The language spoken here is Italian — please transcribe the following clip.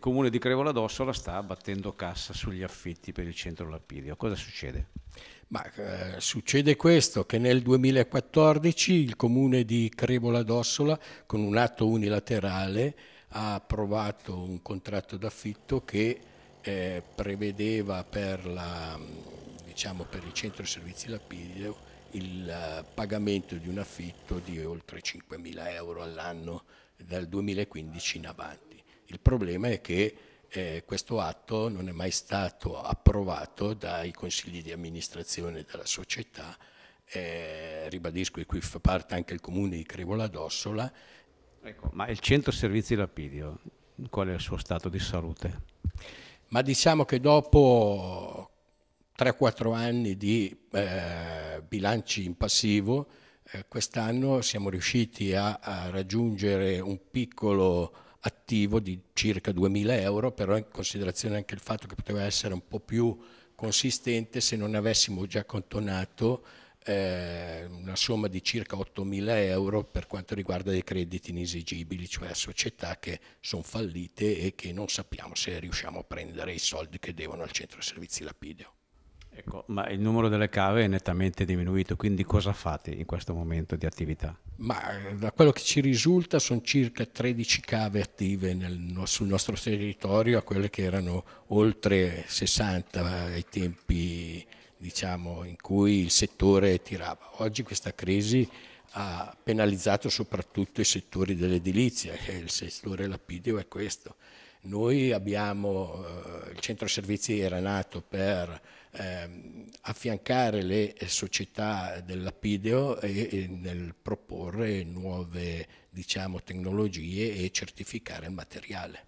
comune di Crevola d'Ossola sta battendo cassa sugli affitti per il centro Lapidio. Cosa succede? Ma, eh, succede questo, che nel 2014 il comune di Crevola d'Ossola, con un atto unilaterale, ha approvato un contratto d'affitto che eh, prevedeva per, la, diciamo, per, il centro servizi Lapidio il eh, pagamento di un affitto di oltre 5.000 euro all'anno dal 2015 in avanti. Il problema è che eh, questo atto non è mai stato approvato dai consigli di amministrazione della società, eh, ribadisco che qui fa parte anche il comune di Crevola d'Ossola. Ecco, ma il centro servizi Lapidio, qual è il suo stato di salute? Ma diciamo che dopo 3-4 anni di eh, bilanci in passivo, eh, quest'anno siamo riusciti a, a raggiungere un piccolo attivo di circa 2.000 euro, però in considerazione anche il fatto che poteva essere un po' più consistente se non avessimo già contonato eh, una somma di circa 8.000 euro per quanto riguarda dei crediti inesigibili, cioè società che sono fallite e che non sappiamo se riusciamo a prendere i soldi che devono al centro servizi Lapideo. Ecco, ma il numero delle cave è nettamente diminuito, quindi cosa fate in questo momento di attività? Ma eh, da quello che ci risulta sono circa 13 cave attive nel, sul nostro territorio a quelle che erano oltre 60 ai tempi diciamo, in cui il settore tirava. Oggi questa crisi ha penalizzato soprattutto i settori dell'edilizia il settore lapideo è questo. Noi abbiamo eh, centro servizi era nato per ehm, affiancare le società dell'Apideo e, e nel proporre nuove diciamo, tecnologie e certificare il materiale.